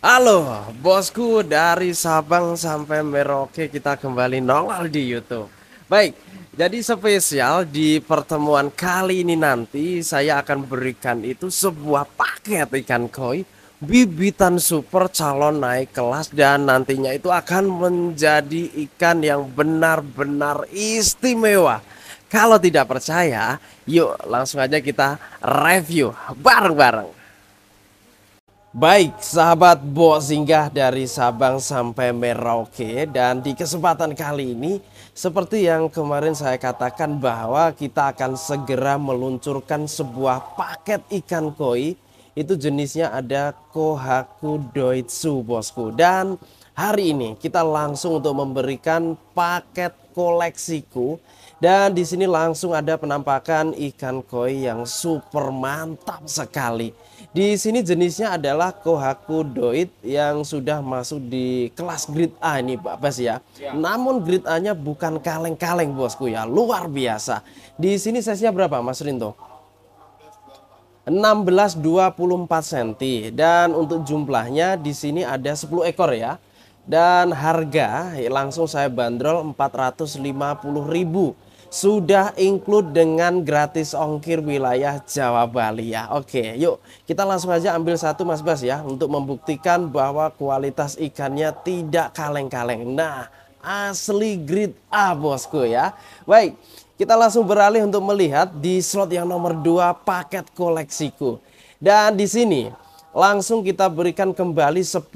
Halo, bosku dari Sabang sampai Merauke kita kembali nongol di YouTube. Baik, jadi spesial di pertemuan kali ini nanti saya akan berikan itu sebuah paket ikan koi bibitan super calon naik kelas dan nantinya itu akan menjadi ikan yang benar-benar istimewa. Kalau tidak percaya, yuk langsung aja kita review bareng-bareng. Baik, sahabat Bos singgah dari Sabang sampai Merauke dan di kesempatan kali ini seperti yang kemarin saya katakan bahwa kita akan segera meluncurkan sebuah paket ikan koi itu jenisnya ada Kohaku Doitsu bosku dan hari ini kita langsung untuk memberikan paket koleksiku dan di sini langsung ada penampakan ikan koi yang super mantap sekali di sini jenisnya adalah Kohaku Doit yang sudah masuk di kelas grade A ini Pak Bas ya. ya. Namun grade A-nya bukan kaleng-kaleng bosku ya, luar biasa. Di sini size-nya berapa Mas Rinto? 1624 cm dan untuk jumlahnya di sini ada 10 ekor ya. Dan harga langsung saya bandrol 450 ribu sudah include dengan gratis ongkir wilayah Jawa Bali ya. Oke, yuk kita langsung aja ambil satu Mas Bas ya untuk membuktikan bahwa kualitas ikannya tidak kaleng-kaleng. Nah, asli grade A bosku ya. Baik, kita langsung beralih untuk melihat di slot yang nomor 2 paket koleksiku. Dan di sini langsung kita berikan kembali 10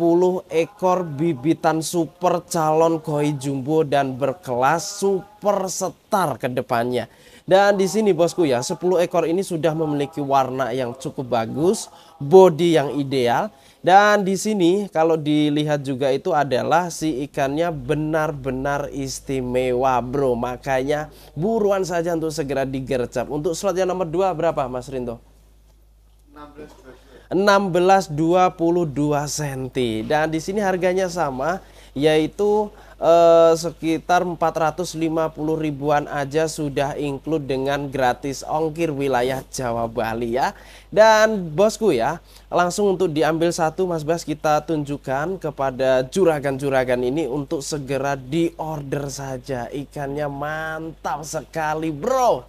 ekor bibitan super calon koi jumbo dan berkelas super setar ke depannya. Dan di sini bosku ya, 10 ekor ini sudah memiliki warna yang cukup bagus, body yang ideal. Dan di sini kalau dilihat juga itu adalah si ikannya benar-benar istimewa bro. Makanya buruan saja untuk segera digercap. Untuk slot yang nomor 2 berapa Mas Rinto? 16 16,22 cm dan di sini harganya sama yaitu eh, sekitar 450 ribuan aja sudah include dengan gratis ongkir wilayah Jawa Bali ya. Dan bosku ya, langsung untuk diambil satu Mas Bas kita tunjukkan kepada juragan-juragan ini untuk segera diorder saja. Ikannya mantap sekali, Bro.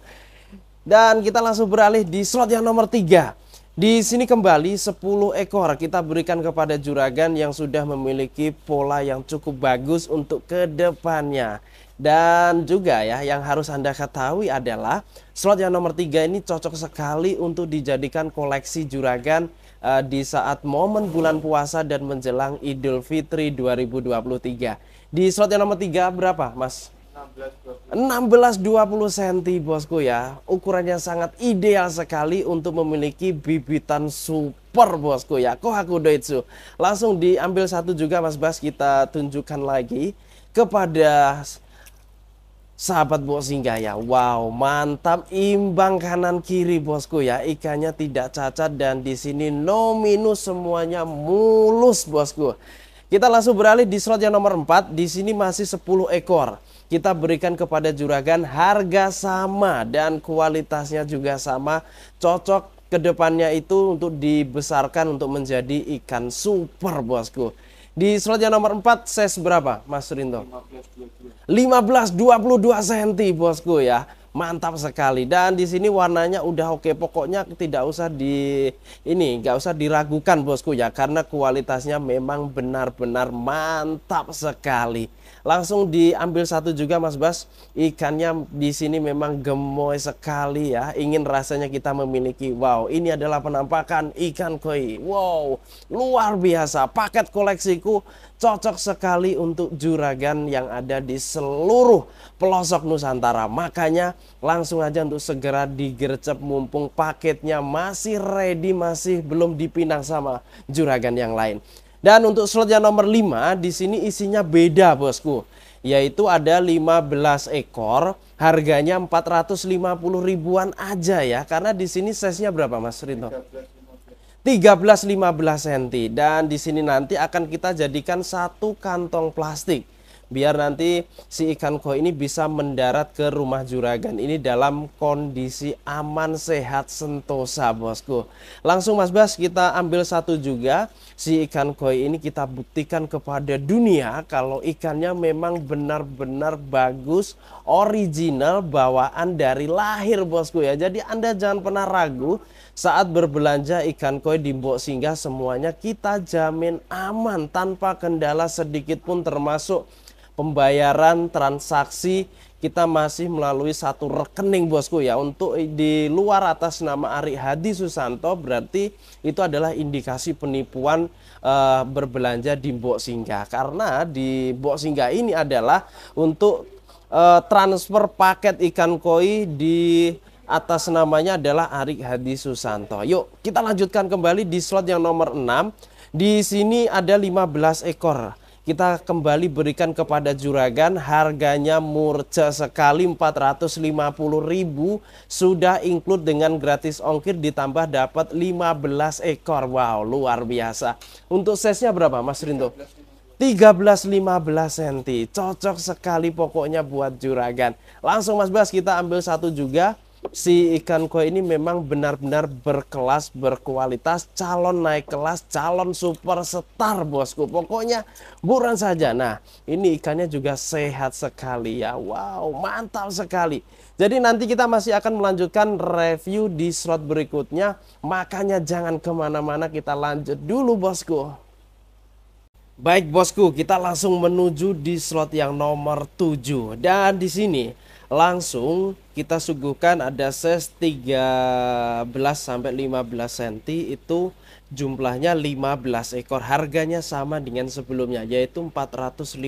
Dan kita langsung beralih di slot yang nomor 3 di sini kembali 10 ekor kita berikan kepada juragan yang sudah memiliki pola yang cukup bagus untuk kedepannya. Dan juga ya yang harus Anda ketahui adalah slot yang nomor 3 ini cocok sekali untuk dijadikan koleksi juragan uh, di saat momen bulan puasa dan menjelang Idul Fitri 2023. Di slot yang nomor 3 berapa Mas? 16-20 cm bosku ya Ukurannya sangat ideal sekali untuk memiliki bibitan super bosku ya Kohaku Doitsu Langsung diambil satu juga mas Bas kita tunjukkan lagi Kepada sahabat bos ya Wow mantap imbang kanan kiri bosku ya Ikannya tidak cacat dan di sini no minus semuanya mulus bosku kita langsung beralih di slot yang nomor 4. Di sini masih 10 ekor. Kita berikan kepada juragan harga sama dan kualitasnya juga sama. Cocok kedepannya itu untuk dibesarkan untuk menjadi ikan super bosku. Di slot yang nomor 4 ses berapa Mas Rinto? 15-22 cm bosku ya mantap sekali dan di sini warnanya udah oke pokoknya tidak usah di ini nggak usah diragukan bosku ya karena kualitasnya memang benar-benar mantap sekali langsung diambil satu juga mas Bas ikannya di sini memang gemoy sekali ya ingin rasanya kita memiliki wow ini adalah penampakan ikan koi wow luar biasa paket koleksiku cocok sekali untuk juragan yang ada di seluruh pelosok Nusantara. Makanya langsung aja untuk segera digercep mumpung paketnya masih ready, masih belum dipinang sama juragan yang lain. Dan untuk slot yang nomor 5 di sini isinya beda bosku yaitu ada 15 ekor harganya 450 ribuan aja ya karena di sini size-nya berapa Mas Rinto? 13. 13-15 cm dan di sini nanti akan kita jadikan satu kantong plastik biar nanti si ikan koi ini bisa mendarat ke rumah juragan ini dalam kondisi aman sehat sentosa bosku langsung mas Bas kita ambil satu juga si ikan koi ini kita buktikan kepada dunia kalau ikannya memang benar-benar bagus original bawaan dari lahir bosku ya jadi anda jangan pernah ragu saat berbelanja ikan koi di Mbok Singgah semuanya kita jamin aman tanpa kendala sedikit pun termasuk pembayaran transaksi kita masih melalui satu rekening bosku ya untuk di luar atas nama Ari Hadi Susanto berarti itu adalah indikasi penipuan uh, berbelanja di Mbok Singgah karena di Mbok Singgah ini adalah untuk uh, transfer paket ikan koi di atas namanya adalah Arik Hadi Susanto. Yuk, kita lanjutkan kembali di slot yang nomor 6. Di sini ada 15 ekor. Kita kembali berikan kepada juragan harganya murca sekali 450.000 sudah include dengan gratis ongkir ditambah dapat 15 ekor. Wow, luar biasa. Untuk size-nya berapa Mas Rinto? 13-15 cm. Cocok sekali pokoknya buat juragan. Langsung Mas Bas kita ambil satu juga si ikan koi ini memang benar-benar berkelas, berkualitas, calon naik kelas, calon super setar bosku. Pokoknya buruan saja. Nah, ini ikannya juga sehat sekali ya. Wow, mantap sekali. Jadi nanti kita masih akan melanjutkan review di slot berikutnya. Makanya jangan kemana-mana, kita lanjut dulu bosku. Baik bosku, kita langsung menuju di slot yang nomor 7. Dan di sini langsung kita suguhkan ada ses 13 sampai 15 cm itu jumlahnya 15 ekor harganya sama dengan sebelumnya yaitu 450.000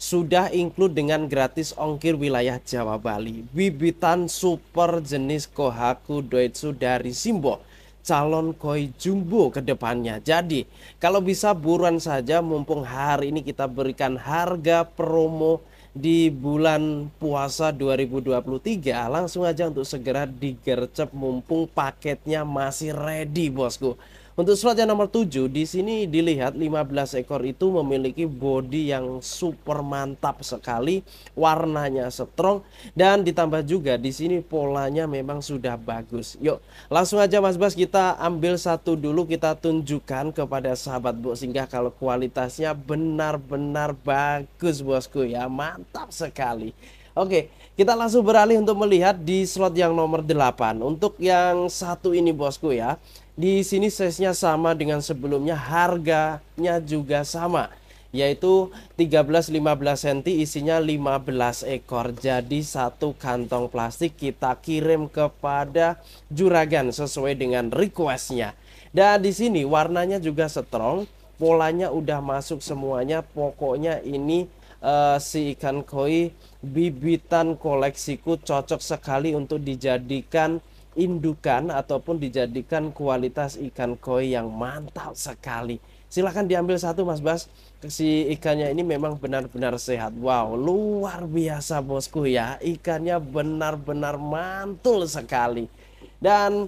sudah include dengan gratis ongkir wilayah Jawa Bali bibitan super jenis Kohaku Doitsu dari Simbo calon koi jumbo ke depannya. Jadi, kalau bisa buruan saja mumpung hari ini kita berikan harga promo di bulan puasa 2023 langsung aja untuk segera digercep mumpung paketnya masih ready bosku untuk slot yang nomor 7 di sini dilihat 15 ekor itu memiliki body yang super mantap sekali, warnanya strong dan ditambah juga di sini polanya memang sudah bagus. Yuk, langsung aja Mas Bas kita ambil satu dulu kita tunjukkan kepada sahabat Bu singgah kalau kualitasnya benar-benar bagus bosku ya. Mantap sekali. Oke, kita langsung beralih untuk melihat di slot yang nomor 8. Untuk yang satu ini bosku ya. Di sini size-nya sama dengan sebelumnya, harganya juga sama yaitu 13-15 cm isinya 15 ekor jadi satu kantong plastik kita kirim kepada juragan sesuai dengan requestnya dan di sini warnanya juga strong polanya udah masuk semuanya pokoknya ini uh, si ikan koi bibitan koleksiku cocok sekali untuk dijadikan indukan ataupun dijadikan kualitas ikan koi yang mantap sekali. Silahkan diambil satu Mas Bas. Si ikannya ini memang benar-benar sehat. Wow, luar biasa bosku ya. Ikannya benar-benar mantul sekali. Dan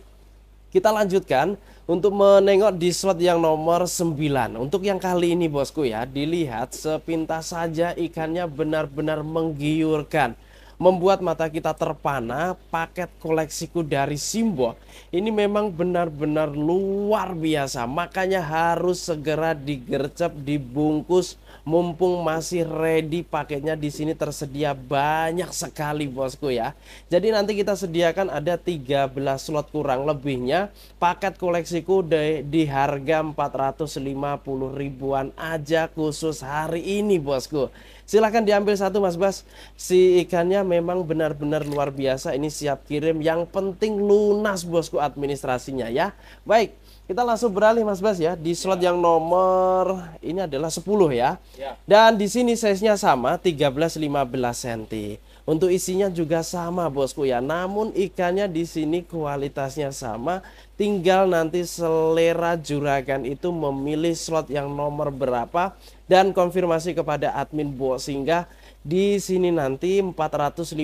kita lanjutkan untuk menengok di slot yang nomor 9. Untuk yang kali ini bosku ya, dilihat sepintas saja ikannya benar-benar menggiurkan membuat mata kita terpana paket koleksiku dari Simbo ini memang benar-benar luar biasa makanya harus segera digercep dibungkus mumpung masih ready paketnya di sini tersedia banyak sekali bosku ya jadi nanti kita sediakan ada 13 slot kurang lebihnya paket koleksiku di, di harga 450 ribuan aja khusus hari ini bosku Silahkan diambil satu Mas Bas. Si ikannya memang benar-benar luar biasa. Ini siap kirim. Yang penting lunas bosku administrasinya ya. Baik, kita langsung beralih Mas Bas ya di slot ya. yang nomor ini adalah 10 ya. ya. Dan di sini size-nya sama 13 15 cm. Untuk isinya juga sama bosku ya. Namun ikannya di sini kualitasnya sama. Tinggal nanti selera juragan itu memilih slot yang nomor berapa dan konfirmasi kepada admin Bo sehingga di sini nanti 450.000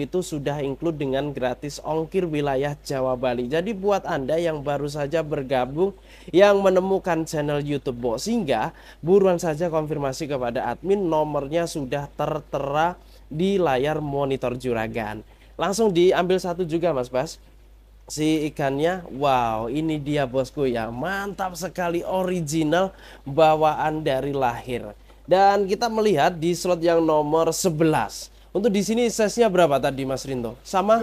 itu sudah include dengan gratis ongkir wilayah Jawa Bali. Jadi buat Anda yang baru saja bergabung yang menemukan channel YouTube Bo sehingga buruan saja konfirmasi kepada admin nomornya sudah tertera di layar monitor juragan. Langsung diambil satu juga Mas Bas si ikannya wow ini dia bosku ya mantap sekali original bawaan dari lahir dan kita melihat di slot yang nomor 11 untuk di sini size-nya berapa tadi Mas Rinto sama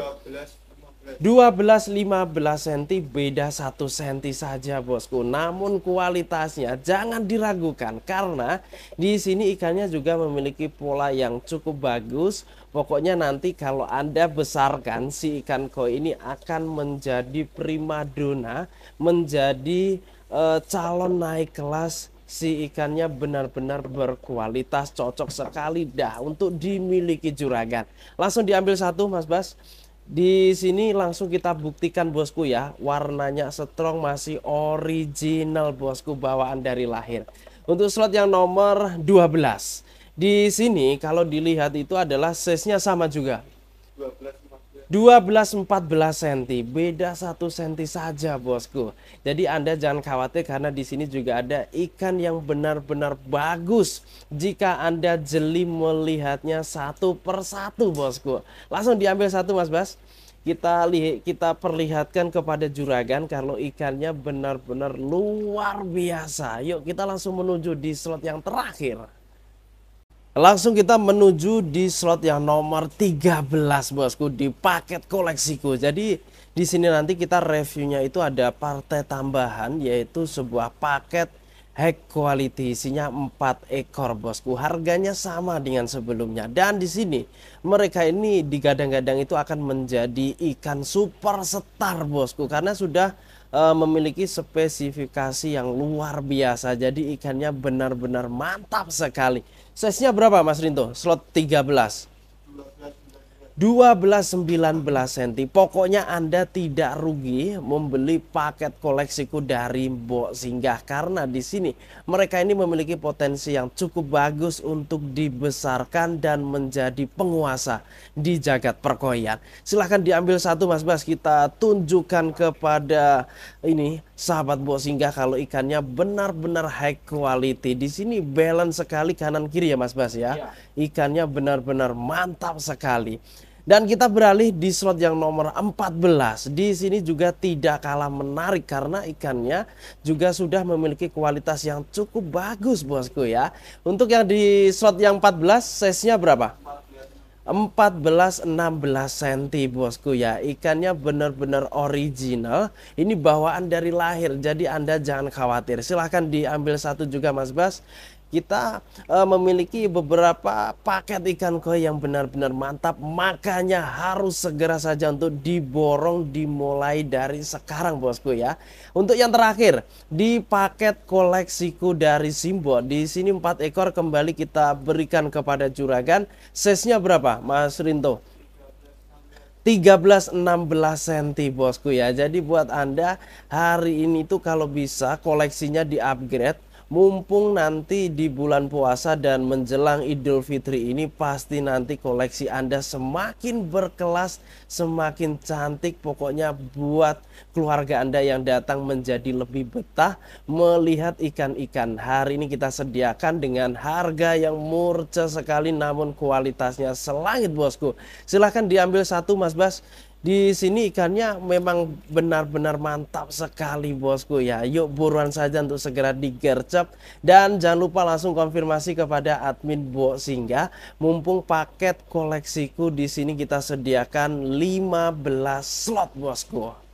12 15 cm beda 1 cm saja bosku. Namun kualitasnya jangan diragukan karena di sini ikannya juga memiliki pola yang cukup bagus, Pokoknya nanti kalau Anda besarkan si ikan koi ini akan menjadi primadona, menjadi e, calon naik kelas si ikannya benar-benar berkualitas cocok sekali dah untuk dimiliki juragan. Langsung diambil satu Mas Bas. Di sini langsung kita buktikan bosku ya, warnanya strong masih original bosku bawaan dari lahir. Untuk slot yang nomor 12. Di sini kalau dilihat itu adalah size-nya sama juga. 12 14 cm, beda 1 cm saja bosku. Jadi Anda jangan khawatir karena di sini juga ada ikan yang benar-benar bagus. Jika Anda jeli melihatnya satu persatu bosku. Langsung diambil satu Mas Bas kita lihat kita perlihatkan kepada juragan kalau ikannya benar-benar luar biasa. Yuk kita langsung menuju di slot yang terakhir. Langsung kita menuju di slot yang nomor 13 bosku di paket koleksiku. Jadi di sini nanti kita reviewnya itu ada partai tambahan yaitu sebuah paket high quality isinya 4 ekor bosku. Harganya sama dengan sebelumnya dan di sini mereka ini digadang-gadang itu akan menjadi ikan super star bosku karena sudah Eh, memiliki spesifikasi yang luar biasa. Jadi ikannya benar-benar mantap sekali. Size-nya berapa Mas Rinto? Slot 13. 12.19 cm. Pokoknya Anda tidak rugi membeli paket koleksiku dari Mbok Singgah karena di sini mereka ini memiliki potensi yang cukup bagus untuk dibesarkan dan menjadi penguasa di jagat perkoyan. Silahkan diambil satu Mas Bas kita tunjukkan kepada ini sahabat Mbok Singgah kalau ikannya benar-benar high quality. Di sini balance sekali kanan kiri ya Mas Bas ya. Iya. Ikannya benar-benar mantap sekali. Dan kita beralih di slot yang nomor 14. Di sini juga tidak kalah menarik karena ikannya juga sudah memiliki kualitas yang cukup bagus bosku ya. Untuk yang di slot yang 14 size-nya berapa? 14-16 cm bosku ya ikannya benar-benar original ini bawaan dari lahir jadi anda jangan khawatir silahkan diambil satu juga mas Bas kita uh, memiliki beberapa paket ikan koi yang benar-benar mantap makanya harus segera saja untuk diborong dimulai dari sekarang bosku ya untuk yang terakhir di paket koleksiku dari Simbo di sini empat ekor kembali kita berikan kepada juragan sesnya berapa Mas Rinto 13-16 cm bosku ya Jadi buat anda hari ini tuh kalau bisa koleksinya di upgrade mumpung nanti di bulan puasa dan menjelang Idul Fitri ini pasti nanti koleksi Anda semakin berkelas, semakin cantik pokoknya buat keluarga Anda yang datang menjadi lebih betah melihat ikan-ikan. Hari ini kita sediakan dengan harga yang murca sekali namun kualitasnya selangit bosku. Silahkan diambil satu Mas Bas di sini ikannya memang benar-benar mantap sekali bosku ya yuk buruan saja untuk segera digercep dan jangan lupa langsung konfirmasi kepada admin Bo sehingga mumpung paket koleksiku di sini kita sediakan 15 slot bosku